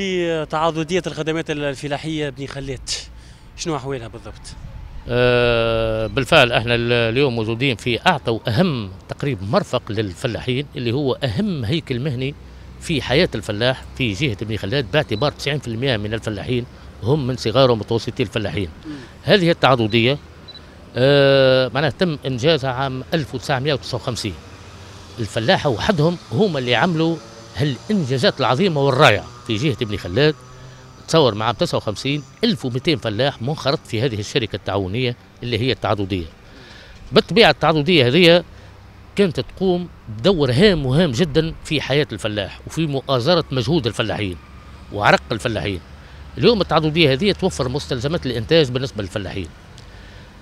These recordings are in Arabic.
في تعاضدية الخدمات الفلاحية بني خلات شنو أحوالها بالضبط؟ أه بالفعل احنا اليوم موجودين في اعطوا اهم تقريب مرفق للفلاحين اللي هو اهم هيكل مهني في حياه الفلاح في جهه بني خليت باعتبار 90% من الفلاحين هم من صغار ومتوسطي الفلاحين. هذه التعاضديه أه معناها تم انجازها عام 1959. الفلاحه وحدهم هما اللي عملوا هالانجازات العظيمه والرائعه. في جهه ابن خلاد تصور مع 59 1200 فلاح منخرط في هذه الشركه التعاونيه اللي هي التعدديه بالطبيعه التعدديه هذه كانت تقوم بدور هام وهام جدا في حياه الفلاح وفي مؤازره مجهود الفلاحين وعرق الفلاحين اليوم التعدديه هذه توفر مستلزمات الانتاج بالنسبه للفلاحين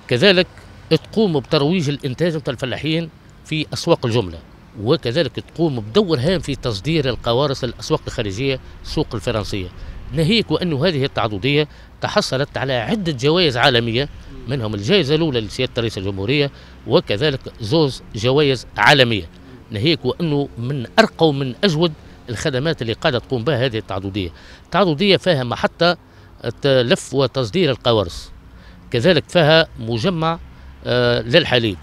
كذلك تقوم بترويج الانتاج الفلاحين في اسواق الجمله وكذلك تقوم بدور هام في تصدير القوارص الأسواق الخارجية السوق الفرنسية ناهيك وأن هذه التعددية تحصلت على عدة جوائز عالمية منهم الجائزة الأولى لسيادة رئيس الجمهورية وكذلك زوز جوائز عالمية ناهيك وأنه من أرقى ومن أجود الخدمات اللي قاعدة تقوم بها هذه التعددية التعددية فيها محطة لف وتصدير القوارص كذلك فيها مجمع آه، للحليب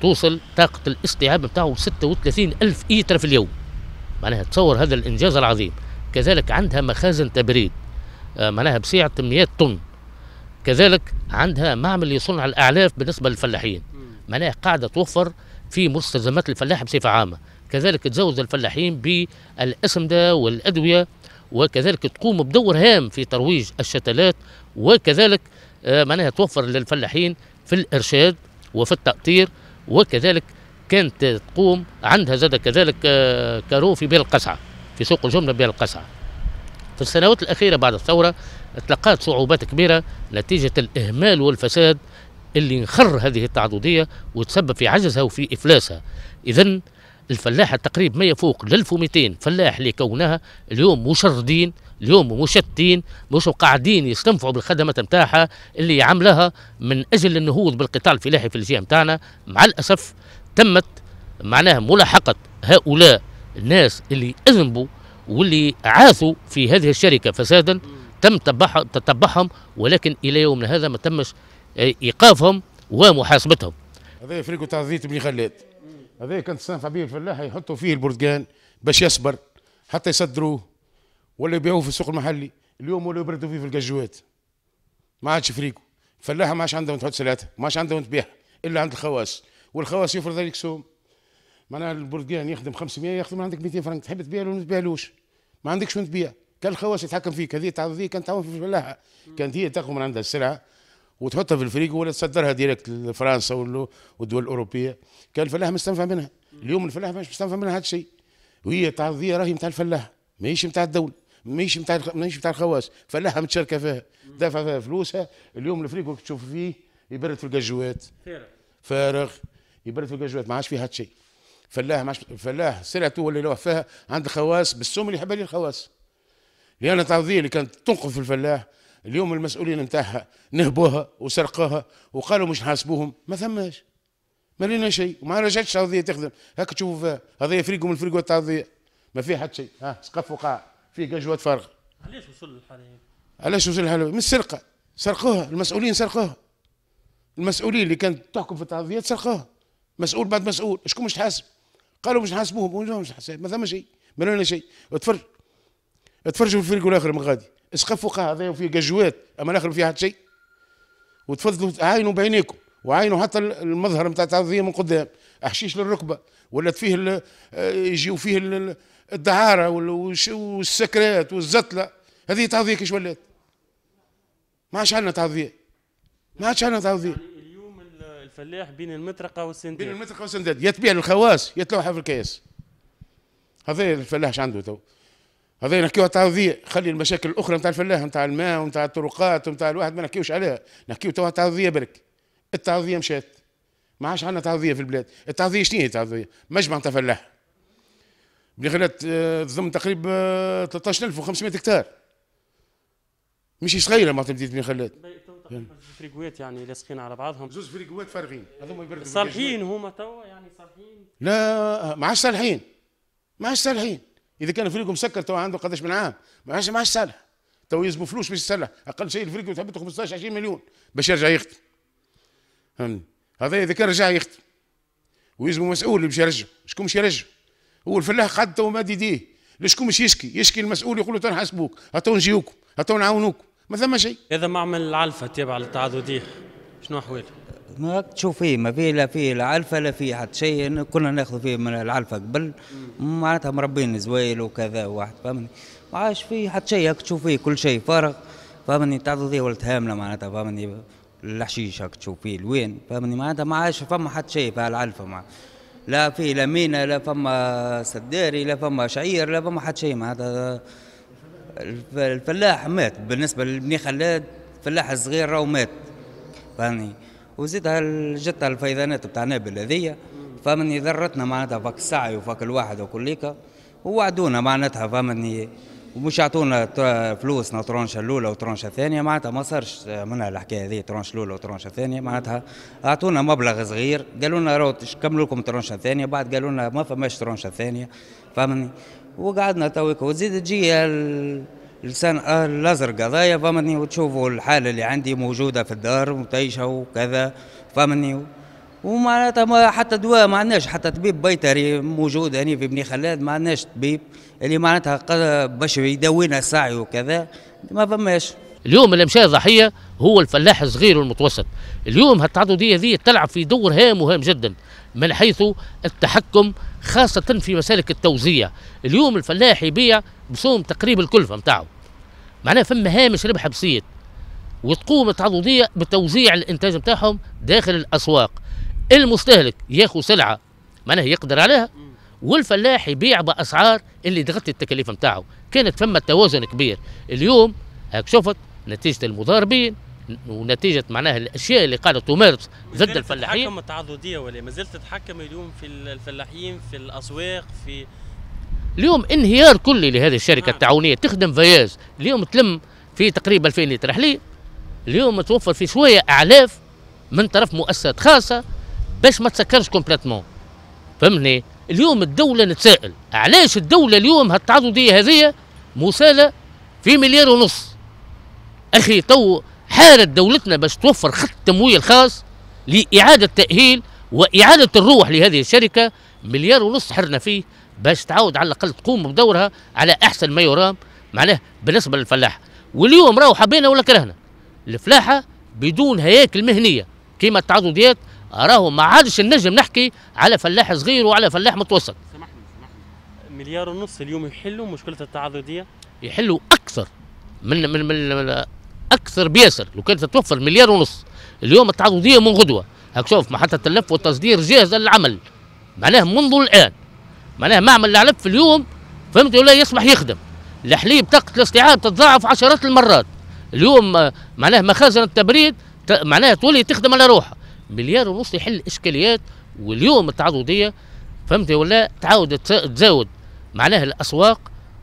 توصل طاقة الاستيعاب بتاعه 36 ألف إيتر في اليوم معناها تصور هذا الإنجاز العظيم كذلك عندها مخازن تبريد آه، معناها بسعة 100 طن كذلك عندها معمل يصنع الأعلاف بالنسبة للفلاحين معناها قاعدة توفر في مستلزمات الفلاح بصفة عامة كذلك تزود الفلاحين بالأسمدة والأدوية وكذلك تقوم بدور هام في ترويج الشتلات وكذلك آه، معناها توفر للفلاحين في الإرشاد وفي التأطير وكذلك كانت تقوم عندها زاد كذلك آه، كارو في بير القصعه في سوق الجملة بير القصعه في السنوات الأخيرة بعد الثورة تلقات صعوبات كبيرة نتيجة الإهمال والفساد اللي نخر هذه التعددية وتسبب في عجزها وفي إفلاسها إذا الفلاحة تقريب ما يفوق 1200 فلاح لكونها اليوم مشردين اليوم مشتتين مش قاعدين يستنفعوا بالخدمة نتاعها اللي عملها من أجل النهوض بالقطاع الفلاحي في الجهة نتاعنا مع الأسف تمت معناها ملاحقة هؤلاء الناس اللي أذنبوا واللي عاثوا في هذه الشركة فسادا تم تتبعهم ولكن إلى يومنا هذا ما تمش آه، إيقافهم ومحاسبتهم هذا فريق زيت بن خلاد هذا كان تستنفع به الفلاح يحطوا فيه البرتقال باش يصبر حتى يصدروه ولا يبيعوه في السوق المحلي اليوم ولا يبردوا فيه في القجوات ما عادش فريكو فلاحه ما عادش عندهم تحط سلاتها ما عادش عندهم تبيعها الا عند الخواص والخواص يفرض عليك سوم معناها البرتقال يعني يخدم 500 يخدم عندك 200 فرنك تحب تبيع ولا ما تبيعلوش ما عندكش وين تبيع كان الخواص يتحكم فيك هذه هذه كانت تعاون في الفلاحه كانت هي تاخذ من عندها السلعه وتحطها في الفريق ولا تصدرها ديريكت لفرنسا والدول الاوروبيه كان الفلاح مستنفع منها اليوم الفلاح مش مستنفع منها هذا الشيء وهي تعضيه راهي نتاع الفلاح ماهيش نتاع الدوله ماهيش نتاع ماهيش نتاع الخواص فلاحه متشاركه فيها دافعه فيها فلوسها اليوم الفريق وقت تشوف فيه يبرد في القجوات فارغ يبرد في القجوات ما عادش فيه حتى شيء فلاح عادش فلاح سلعته ولا اللي فيها عند الخواص بالسوم اللي يحبها ليه الخواص لان التعضيل اللي كانت تنقف الفلاح اليوم المسؤولين نتاعها نهبوها وسرقوها وقالوا مش نحاسبوهم ما ثماش ما لينا شيء وما رجعتش القضيه تخدم هاك تشوفوا فيها هذا فريق من الفريق والتعضيه ما فيها حتى شيء ها سقف وقاع في قجوه فرغ علاش وصل للحاله علاش وصل للحاله من السرقه سرقوها المسؤولين سرقوها المسؤولين اللي كانت تحكم في التعضيات سرقوها مسؤول بعد مسؤول شكون مش تحاسب قالوا مش نحاسبوهم مش حساب ما ثم شيء ما لنا شيء اتفرج اتفرجوا في الفريق الاخر من غادي اسقف فوق هذا وفيه قجوات اما الاخر ما فيها حتى شيء وتفضلوا عاينوا بعينيكم وعينه حتى المظهر نتاع التعرضيه من قدام احشيش للركبه ولات فيه آه، يجيو فيه الدعاره والسكرات والزتله هذه تعرضيه كيش ولات ما عادش عندنا تعرضيه ما عادش عندنا تعرضيه يعني اليوم الفلاح بين المطرقه والسنداد بين المطرقه والسنداد يا تبيع للخواص يا تلوحها في الكياس هذا الفلاح اش عنده تو هذا نحكيو تعرضيه خلي المشاكل الاخرى نتاع الفلاح نتاع الماء ونتاع الطرقات ونتاع الواحد ما نحكيوش عليها نحكيو تو تعرضيه برك التعوذيه مشات ما عادش عندنا تعوذيه في البلاد التعوذيه شنو هي التعوذيه مجمع تفلح اللي خلات آه، تضم تقريبا آه، 13500 هكتار مش صغيره ما تبديت من خلات فريقوات يعني لاصقين على بعضهم زوز فريقوات فارغين هذوما يبردوا صالحين هما توا يعني صالحين لا ما عادش صالحين ما عادش صالحين اذا كان فريقه مسكر توا عنده قداش من عام ما عادش ما عادش صالح توا يلزموا فلوس باش يصلح اقل شيء الفريق تحب 15 20 مليون باش يرجع يخدم فهمني هذا اذا كان رجع يخدم ويلزمه مسؤول اللي باش يرجع شكون باش يرجع هو الفلاح قعد تو ماد يديه شكون باش يشكي يشكي المسؤول يقول له تو نحاسبوك تو نجيوكم تو نعاونوكم ما ثم شيء هذا معمل العلفة تابع للتعاضديه شنو احواله؟ ما تشوف فيه ما فيه لا فيه العلفة لا فيه حتى شيء كنا ناخذ فيه من العلفة قبل معناتها مربين زويل وكذا واحد فهمني ما عادش فيه حتى شيء تشوف فيه كل شيء فارغ فهمني التعاضديه ولات هامله معناتها فهمني الحشيشك تشوف فيه الوين فهمني معناتها ما عادش فما حد شيء في هالعلفه معناتها لا في لا مينا لا فما سداري لا فما شعير لا فما حد شيء معناتها الفلاح مات بالنسبه لبني خلاد الفلاح الصغير راهو مات فهمني وزيد جت الفيضانات بتاع نابل هذيا فهمني ذرتنا معناتها فك السعي وفك الواحد وكليكا ووعدونا معناتها فهمني ومش يعطونا فلوسنا ترونش الأولى وترونش الثانية معناتها ما صارش منها الحكاية هذه ترونش الأولى وترونش الثانية معناتها أعطونا مبلغ صغير قالوا لنا راهو كملوا لكم ترونش الثانية بعد قالوا لنا ما فماش ترونش ثانية فهمني وقعدنا تويك وتزيد تجي لسان الازرق هذايا فهمني وتشوفوا الحاله اللي عندي موجوده في الدار وتعيشها وكذا فهمني ومعناتها ما حتى دواء ما عندناش حتى طبيب بيطري موجود هنا في بني خلاد ما عندناش طبيب اللي معناتها باش يداوينا السعي وكذا ما فماش اليوم اللي مشى ضحيه هو الفلاح الصغير والمتوسط اليوم هالتعدديه هذه تلعب في دور هام وهام جدا من حيث التحكم خاصه في مسالك التوزيع اليوم الفلاح يبيع بسوم تقريب الكلفه متاعه معناه فما هامش ربح بسيط وتقوم التعدديه بتوزيع الانتاج نتاعهم داخل الاسواق المستهلك ياخذ سلعه معناها يقدر عليها والفلاح يبيع باسعار اللي تغطي التكاليف نتاعو كانت فما توازن كبير اليوم هاك شفت نتيجه المضاربين ونتيجه معناها الاشياء اللي قاعده تمارس ضد الفلاحين تتحكم التعضدية ولا ما زلت تتحكم اليوم في الفلاحين في الاسواق في اليوم انهيار كلي لهذه الشركه نعم. التعاونيه تخدم فياز اليوم تلم في تقريبا 2000 حليب اليوم متوفر في شويه اعلاف من طرف مؤسسات خاصه باش ما تسكرش كومبليتمون فهمني اليوم الدوله نتسائل علاش الدوله اليوم هالتعاضديه هذه مساله في مليار ونص اخي تو حارت دولتنا باش توفر خط تمويل خاص لاعاده تاهيل واعاده الروح لهذه الشركه مليار ونص حرنا فيه باش تعاود على الاقل تقوم بدورها على احسن ما يرام معناه بالنسبه للفلاح واليوم راهو حبينا ولا كرهنا الفلاحه بدون هياكل مهنيه كما التعاضديات راهو ما عادش النجم نحكي على فلاح صغير وعلى فلاح متوسط سمحني سمحني مليار ونص اليوم يحلوا مشكله التعاضديه يحلوا اكثر من من, من, اكثر بياسر لو كانت تتوفر مليار ونص اليوم التعاضديه من غدوه هاك شوف محطه التلف والتصدير جاهزه للعمل معناها منذ الان معناها معمل العلف في اليوم فهمت ولا يصبح يخدم الحليب طاقه الاستيعاب تتضاعف عشرات المرات اليوم معناه مخازن التبريد معناها تولي تخدم على روحها مليار ونص يحل اشكاليات واليوم التعرضيه فهمت ولا تعاود تزود معناها الاسواق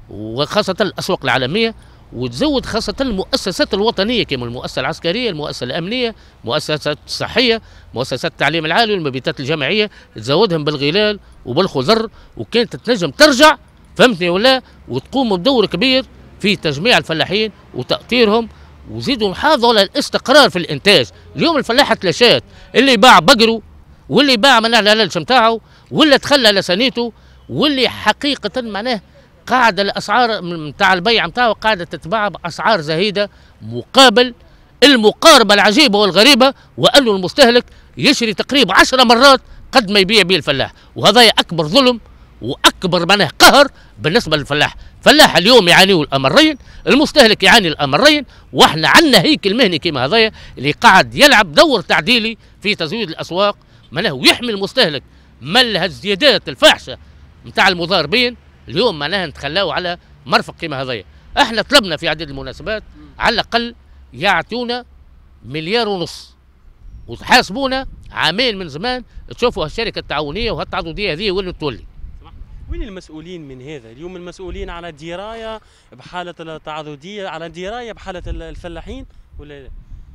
وخاصه الاسواق العالميه وتزود خاصة المؤسسات الوطنية كما المؤسسة العسكرية المؤسسة الأمنية المؤسسات الصحية مؤسسات التعليم العالي والمبيتات الجامعية تزودهم بالغلال وبالخضر وكانت تنجم ترجع فهمتني ولا وتقوم بدور كبير في تجميع الفلاحين وتأطيرهم وزيدوا حافظوا على الاستقرار في الانتاج اليوم الفلاح تلاشات اللي باع بقره واللي باع منع الهلالش نتاعو واللي تخلى على سنيته واللي حقيقه معناه قاعده الاسعار نتاع البيع نتاعو قاعده تتباع باسعار زهيده مقابل المقاربه العجيبه والغريبه وانه المستهلك يشري تقريبا عشر مرات قد ما يبيع به الفلاح وهذا اكبر ظلم واكبر معناه قهر بالنسبه للفلاح فلاح اليوم يعانيه الامرين المستهلك يعاني الامرين واحنا عندنا هيكل مهني كما هذايا اللي قاعد يلعب دور تعديلي في تزويد الاسواق معناه ويحمي المستهلك من هالزيادات الفاحشه نتاع المضاربين اليوم معناها نتخلاو على مرفق كما هذايا احنا طلبنا في عدد المناسبات على الاقل يعطونا مليار ونص وحاسبونا عامين من زمان تشوفوا هالشركه التعاونيه وهالتعاضديه هذه وين تولي وين المسؤولين من هذا اليوم المسؤولين على درايه بحاله التعاضديه على درايه بحاله الفلاحين ولا لا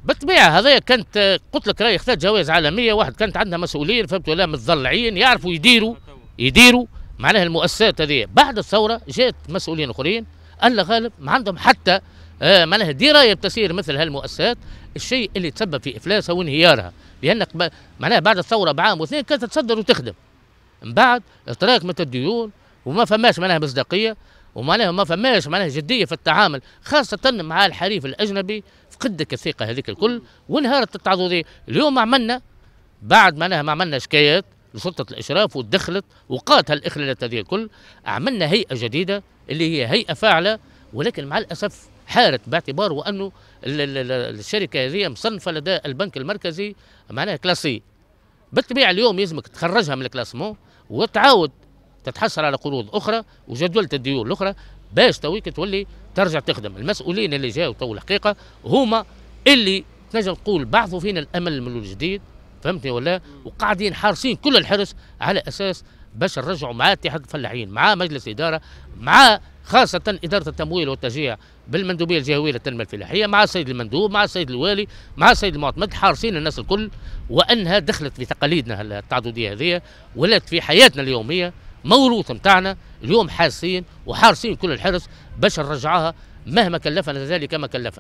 بالطبيعه هذايا كانت قلت لك راهي خذات جوائز عالميه واحد كانت عندنا مسؤولين فهمت ولا متضلعين يعرفوا يديروا يديروا معناها المؤسسات هذه بعد الثوره جات مسؤولين اخرين ألا غالب ما عندهم حتى آه معناها درايه بتسيير مثل هالمؤسسات الشيء اللي تسبب في افلاسها وانهيارها لان معناها بعد الثوره بعام واثنين كانت تصدر وتخدم من بعد اطلاق الديون وما فماش معناها مصداقيه ومعناها ما فماش معناها جديه في التعامل خاصه مع الحليف الاجنبي فقدك الثقه هذيك الكل وانهارت التعضديه اليوم عملنا بعد معناها ما عملنا شكايات لسلطه الاشراف ودخلت وقات الإخلالات هذه الكل عملنا هيئه جديده اللي هي هيئه فاعله ولكن مع الاسف حارت باعتبار وانه الشركه هذه مصنفه لدى البنك المركزي معناها كلاسي بالطبيعه اليوم يلزمك تخرجها من الكلاسمون وتعاود تتحصل على قروض اخرى وجدولة الديون الاخرى باش تويك تولي ترجع تخدم المسؤولين اللي جاوا تو الحقيقه هما اللي تنجم تقول بعضوا فينا الامل من الجديد فهمتني ولا وقاعدين حارسين كل الحرص على اساس باش نرجعوا مع اتحاد الفلاحين مع مجلس اداره مع خاصة إدارة التمويل والتشجيع بالمندوبية الجهوية للتنمية الفلاحية مع السيد المندوب مع السيد الوالي مع السيد المعتمد حارسين الناس الكل وأنها دخلت في تقاليدنا التعددية هذه ولات في حياتنا اليومية موروث متاعنا اليوم حاسين وحارسين كل الحرص باش نرجعها مهما كلفنا ذلك ما كلفنا